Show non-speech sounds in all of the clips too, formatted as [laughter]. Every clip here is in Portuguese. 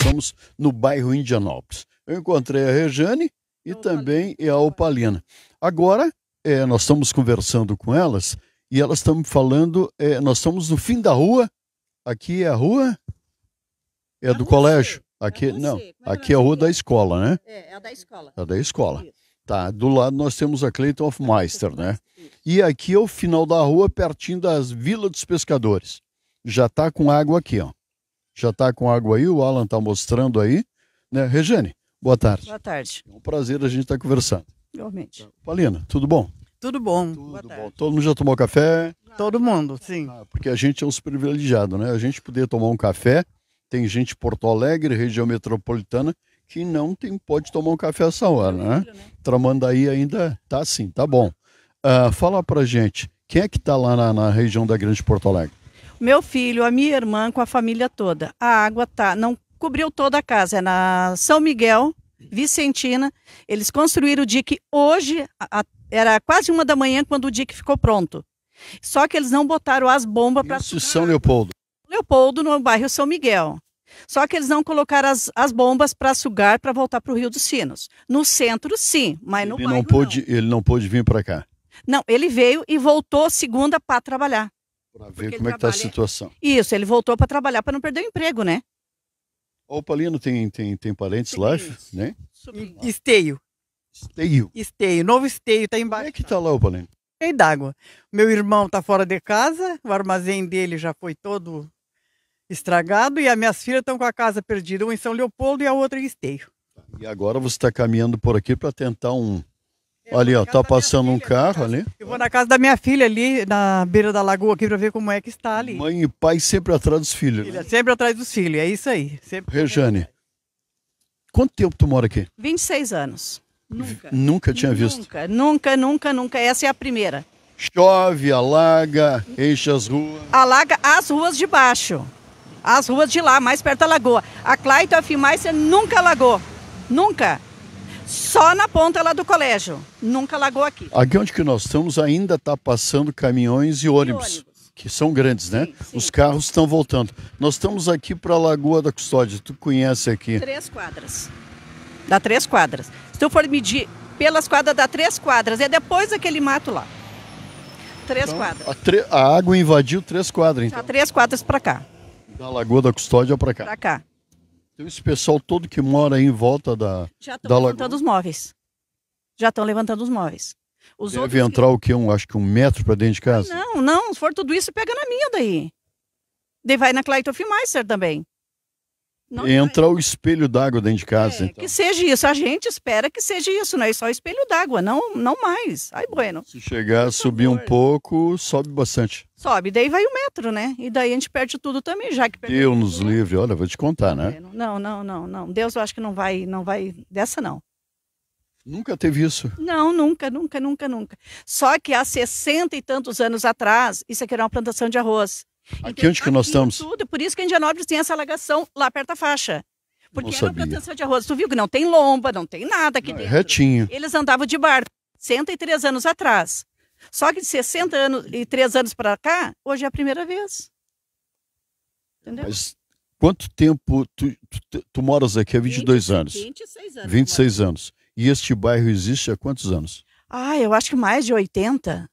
estamos no bairro Indianópolis. Eu encontrei a Rejane e é também é a Opalina. Agora, é, nós estamos conversando com elas e elas estão falando, é, nós estamos no fim da rua, aqui é a rua, é a é do colégio, aqui, é não, aqui é a rua da escola, né? É, é a da escola. É a da escola. Isso. Tá, do lado nós temos a Clayton of Meister, né? E aqui é o final da rua, pertinho das Vilas dos Pescadores. Já tá com água aqui, ó já está com água aí, o Alan está mostrando aí. Né? Regiane, boa tarde. Boa tarde. É um prazer a gente estar tá conversando. Igualmente. Paulina, tudo bom? Tudo bom. Tudo boa bom. Tarde. Todo mundo já tomou café? Todo mundo, sim. Ah, porque a gente é um privilegiado, né? A gente poder tomar um café, tem gente de Porto Alegre, região metropolitana, que não tem, pode tomar um café essa hora, né? né? Tramandaí ainda tá assim, tá bom. Uh, fala pra gente, quem é que tá lá na, na região da Grande Porto Alegre? meu filho, a minha irmã, com a família toda. A água tá, não cobriu toda a casa, é na São Miguel, Vicentina. Eles construíram o dique hoje, a, era quase uma da manhã quando o dique ficou pronto. Só que eles não botaram as bombas para. Isso São Leopoldo. Leopoldo, no bairro São Miguel. Só que eles não colocaram as, as bombas para sugar para voltar para o Rio dos Sinos. No centro, sim, mas ele no ele não pôde, não. Ele não pôde vir para cá. Não, ele veio e voltou segunda para trabalhar. Para ver como é que está a situação. Isso, ele voltou para trabalhar para não perder o emprego, né? O Palino tem, tem, tem parentes lá, né? Esteio. Esteio. Esteio, novo esteio, tá embaixo. Como é que tá lá, o Paulino? Cheio d'água. Meu irmão tá fora de casa, o armazém dele já foi todo estragado e as minhas filhas estão com a casa perdida, uma em São Leopoldo e a outra em Esteio. E agora você está caminhando por aqui para tentar um, Ali, ó, tá passando um carro ali. Eu vou na casa da minha filha ali, na beira da lagoa aqui, para ver como é que está ali. Mãe e pai sempre atrás dos filhos. Né? Filha, né? Sempre atrás dos filhos, é isso aí. Sempre... Rejane, quanto tempo tu mora aqui? 26 anos. Nunca. Nunca tinha visto. Nunca, nunca, nunca, nunca. Essa é a primeira. Chove, alaga, enche as ruas. Alaga as ruas de baixo. As ruas de lá, mais perto da lagoa. A tu a Fimácia, nunca alagou. Nunca só na ponta lá do colégio, nunca lagou aqui. Aqui onde que nós estamos ainda está passando caminhões e ônibus, e ônibus. que são grandes, né? sim, né? Sim. Os carros estão voltando. Nós estamos aqui para a Lagoa da Custódia, tu conhece aqui? Três quadras, dá três quadras. Se tu for medir pelas quadras, dá três quadras, é depois daquele mato lá. Três então, quadras. A, tre... a, água invadiu três quadras, tá então. Dá três quadras para cá. Da Lagoa da Custódia para cá. Para cá. Então esse pessoal todo que mora em volta da Já estão levantando lagoa. os móveis. Já estão levantando os móveis. Os Deve entrar o quê? Um, acho que um metro para dentro de ah, casa? Não, não. Se for tudo isso, pega na minha daí. Daí vai na Clayton Filmeister também. Não é. Entra o espelho d'água dentro de casa. É, então. Que seja isso. A gente espera que seja isso, não é só espelho d'água, não, não mais. Aí, bueno. Se chegar a subir um pouco, sobe bastante. Sobe, daí vai o metro, né? E daí a gente perde tudo também, já que Deus nos né? livre, olha, vou te contar, né? Não, não, não, não. Deus eu acho que não vai, não vai dessa não. Nunca teve isso? Não, nunca, nunca, nunca, nunca. Só que há 60 e tantos anos atrás, isso aqui era uma plantação de arroz. Aqui Entendeu? onde que nós é estamos? Tudo. Por isso que em Indianópolis tem essa alagação lá perto da faixa. Porque não era sabia. plantação de arroz. Tu viu que não tem lomba, não tem nada aqui não, é dentro. É retinho. Eles andavam de barco 103 anos atrás. Só que de 60 anos e 3 anos para cá, hoje é a primeira vez. Entendeu? Mas quanto tempo tu, tu, tu moras aqui há 22 20, anos? 26 anos. 26 anos. E este bairro existe há quantos anos? Ah, eu acho que mais de 80.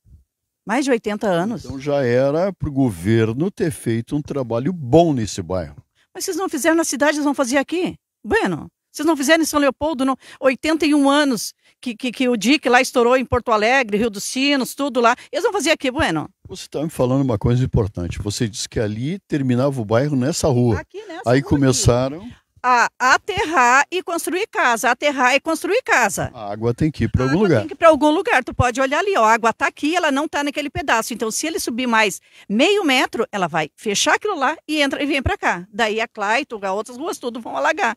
Mais de 80 anos. Então já era para o governo ter feito um trabalho bom nesse bairro. Mas vocês não fizeram na cidade, vocês vão fazer aqui? Bueno, vocês não fizeram em São Leopoldo, não. 81 anos que, que, que o DIC lá estourou em Porto Alegre, Rio dos Sinos, tudo lá. Eles vão fazer aqui, bueno. Você está me falando uma coisa importante. Você disse que ali terminava o bairro nessa rua. Aqui nessa Aí rua começaram. Aqui a aterrar e construir casa, aterrar e construir casa. A água tem que ir para algum lugar. Tem que ir para algum lugar. Tu pode olhar ali, ó, a água está aqui, ela não está naquele pedaço. Então, se ele subir mais meio metro, ela vai fechar aquilo lá e entra e vem para cá. Daí a Claituga, outras ruas, tudo vão alagar.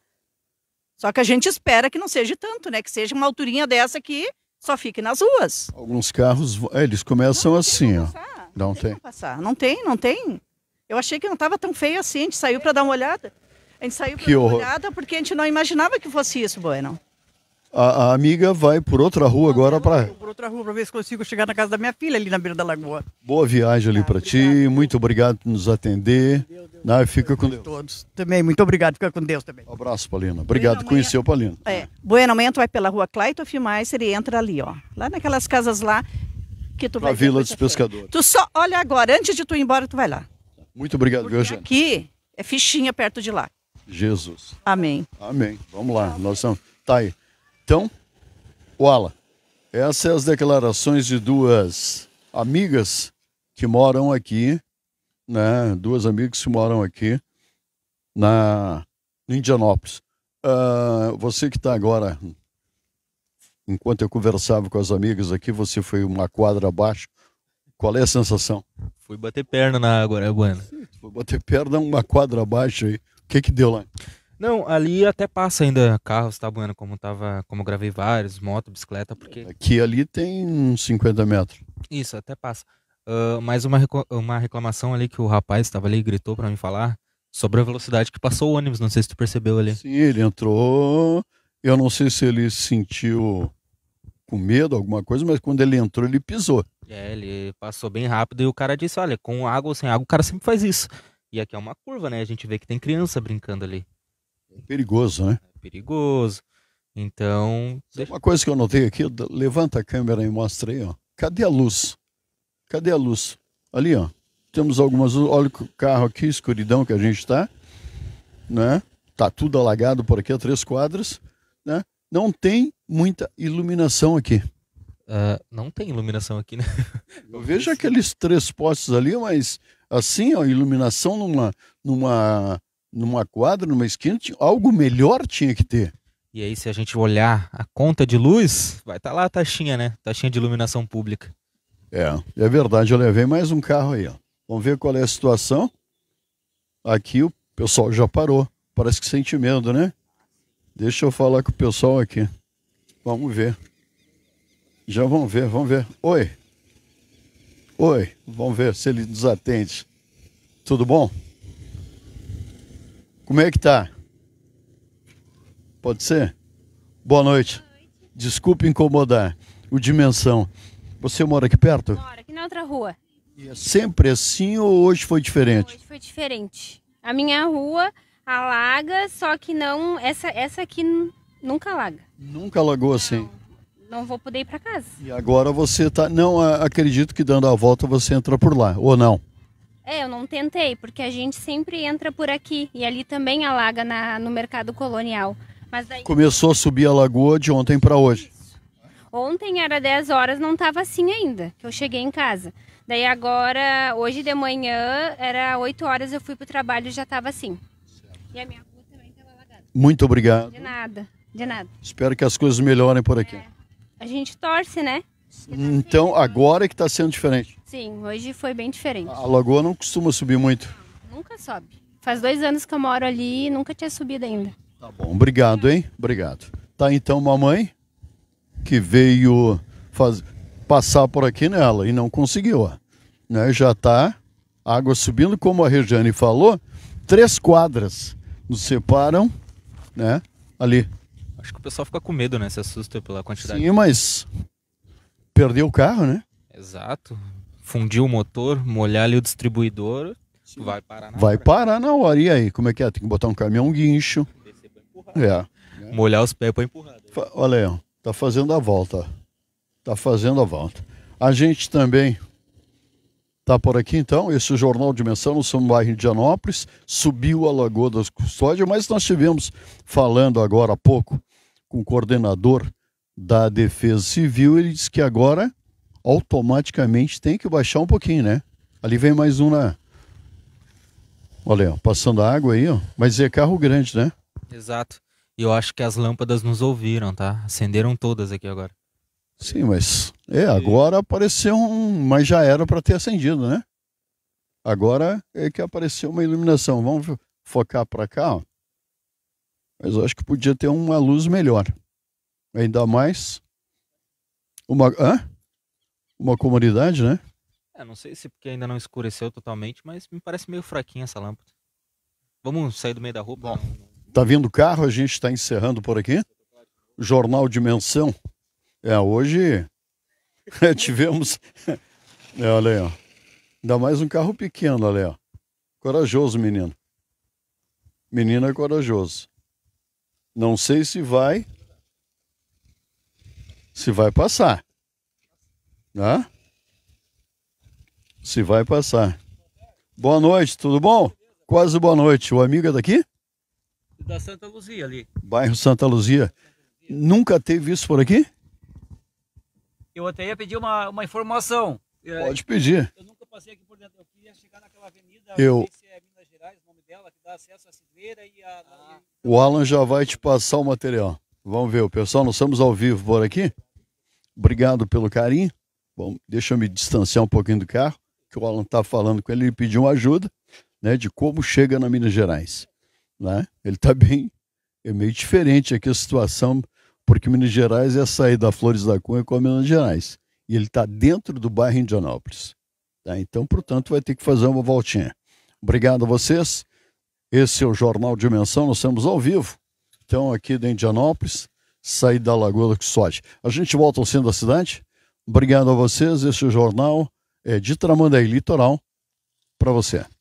Só que a gente espera que não seja tanto, né? Que seja uma alturinha dessa que só fique nas ruas. Alguns carros, é, eles começam não, assim, ó. Não tem. Não tem, não tem. Eu achei que não estava tão feio assim, a gente saiu para dar uma olhada. A gente saiu que olhada porque a gente não imaginava que fosse isso, Bueno. A, a amiga vai por outra rua agora para. Por outra rua para ver se consigo chegar na casa da minha filha ali na beira da lagoa. Boa viagem ali ah, tá, para ti, muito obrigado por nos atender. Deus, Deus, Não, Deus, fica com Deus. Todos também, muito obrigado, fica com Deus também. Um abraço, Paulina. Obrigado, bueno, conheceu, Paulina. É, bueno, amanhã tu vai pela rua Claito Filmaiser e entra ali, ó, lá naquelas casas lá que tu vai. A Vila dos Pescadores. Tu só olha agora, antes de tu ir embora, tu vai lá. Muito obrigado, Porque viu, Jane? Aqui é fichinha perto de lá. Jesus. Amém. Amém. Vamos lá, nós estamos. Tá aí. Então, Wala, essas são é as declarações de duas amigas que moram aqui, né? Duas amigas que moram aqui na Indianópolis. Uh, você que está agora, enquanto eu conversava com as amigas aqui, você foi uma quadra abaixo. Qual é a sensação? Fui bater perna na água, né, Bueno? Foi bater perna uma quadra abaixo aí que que deu lá? Não, ali até passa ainda carros tabuando, tá como tava, como eu gravei vários, moto, bicicleta, porque. Aqui ali tem uns 50 metros. Isso, até passa. Uh, mas uma, uma reclamação ali que o rapaz estava ali e gritou para me falar sobre a velocidade que passou o ônibus, não sei se tu percebeu ali. Sim, ele entrou. Eu não sei se ele sentiu com medo, alguma coisa, mas quando ele entrou, ele pisou. É, ele passou bem rápido e o cara disse: Olha, com água ou sem água, o cara sempre faz isso. E aqui é uma curva, né? A gente vê que tem criança brincando ali. É perigoso, né? É perigoso. Então. É deixa... Uma coisa que eu notei aqui, levanta a câmera e mostra aí, ó. Cadê a luz? Cadê a luz? Ali, ó. Temos algumas. Olha o carro aqui, escuridão que a gente está. Né? Tá tudo alagado por aqui, três quadras. Né? Não tem muita iluminação aqui. Uh, não tem iluminação aqui, né? Eu vejo aqueles três postes ali, mas assim, ó, iluminação numa, numa, numa quadra, numa esquina, algo melhor tinha que ter. E aí, se a gente olhar a conta de luz, vai estar tá lá a taxinha, né? Taxinha de iluminação pública. É, é verdade. Eu levei mais um carro aí, ó. Vamos ver qual é a situação. Aqui o pessoal já parou. Parece que sente medo, né? Deixa eu falar com o pessoal aqui. Vamos ver. Já vamos ver, vamos ver. Oi. Oi, vamos ver se ele nos atende. Tudo bom? Como é que tá? Pode ser? Boa noite. Desculpe incomodar. O Dimensão. Você mora aqui perto? Moro, aqui na outra rua. E é sempre assim ou hoje foi diferente? Hoje foi diferente. A minha rua alaga, só que não. Essa, essa aqui nunca alaga. Nunca alagou assim? não. assim? não vou poder ir para casa. E agora você tá, não acredito que dando a volta você entra por lá, ou não? É, eu não tentei, porque a gente sempre entra por aqui e ali também alaga na, no mercado colonial. Mas daí... Começou a subir a lagoa de ontem para hoje. Isso. Ontem era 10 horas, não estava assim ainda, que eu cheguei em casa. Daí agora, hoje de manhã, era 8 horas, eu fui para o trabalho e já estava assim. Certo. E a minha rua também estava alagada. Muito obrigado. De nada, de nada. Espero que as coisas melhorem por aqui. É. A gente torce, né? Então, agora que está sendo diferente. Sim, hoje foi bem diferente. A lagoa não costuma subir muito. Nunca sobe. Faz dois anos que eu moro ali e nunca tinha subido ainda. Tá bom, obrigado, hein? Obrigado. Tá então mamãe que veio faz... passar por aqui nela e não conseguiu. Né? Já tá água subindo, como a Regiane falou, três quadras nos separam, né? Ali. Acho que o pessoal fica com medo, né? Se assusta pela quantidade. Sim, mas perdeu o carro, né? Exato. Fundiu o motor, molhar ali o distribuidor, Sim. vai parar na Vai hora. parar na hora. E aí, como é que é? Tem que botar um caminhão guincho. Descer pra empurrar. É. Molhar os pés pra empurrar. Olha aí, ó. Tá fazendo a volta. Tá fazendo a volta. A gente também Tá por aqui então, esse Jornal Dimensão, no são bairro de Anópolis, subiu a Lagoa das Custódias, mas nós tivemos falando agora há pouco com o coordenador da Defesa Civil, ele disse que agora automaticamente tem que baixar um pouquinho, né? Ali vem mais um na. Olha, ó, passando a água aí, ó. Mas é carro grande, né? Exato. E eu acho que as lâmpadas nos ouviram, tá? Acenderam todas aqui agora. Sim, mas é, agora apareceu um, mas já era para ter acendido, né? Agora é que apareceu uma iluminação. Vamos focar para cá, ó. Mas eu acho que podia ter uma luz melhor. Ainda mais uma, hã? uma comunidade, né? É, não sei se porque ainda não escureceu totalmente, mas me parece meio fraquinha essa lâmpada. Vamos sair do meio da rua. Bom, tá vindo carro, a gente está encerrando por aqui. Jornal Dimensão. É, hoje [laughs] é, tivemos. É, olha aí, ó. Ainda mais um carro pequeno, olha aí, ó. Corajoso, menino. Menino é corajoso. Não sei se vai se vai passar. Tá? Se vai passar. Boa noite, tudo bom? Quase boa noite. O amigo é daqui? Da Santa Luzia ali. Bairro Santa Luzia. Nunca teve isso por aqui? Eu até ia pedir uma, uma informação. Pode pedir. Eu nunca passei aqui por dentro. Eu queria chegar naquela avenida. Eu, se é dela, que dá acesso à cidreira e a. Ah. O Alan já vai te passar o material. Vamos ver, pessoal, nós estamos ao vivo por aqui. Obrigado pelo carinho. Bom, deixa eu me distanciar um pouquinho do carro, que o Alan está falando com ele, ele pediu uma ajuda, né, de como chega na Minas Gerais, né? Ele está bem, é meio diferente aqui a situação, porque Minas Gerais é sair da Flores da Cunha com a Minas Gerais, e ele está dentro do bairro Indianópolis, tá? Então, portanto, vai ter que fazer uma voltinha. Obrigado a vocês. Esse é o Jornal Dimensão, nós estamos ao vivo. Então, aqui de Indianópolis, saí da Lagoa do Custódio. A gente volta ao centro da cidade. Obrigado a vocês. Este jornal é de Tramandaí Litoral para você.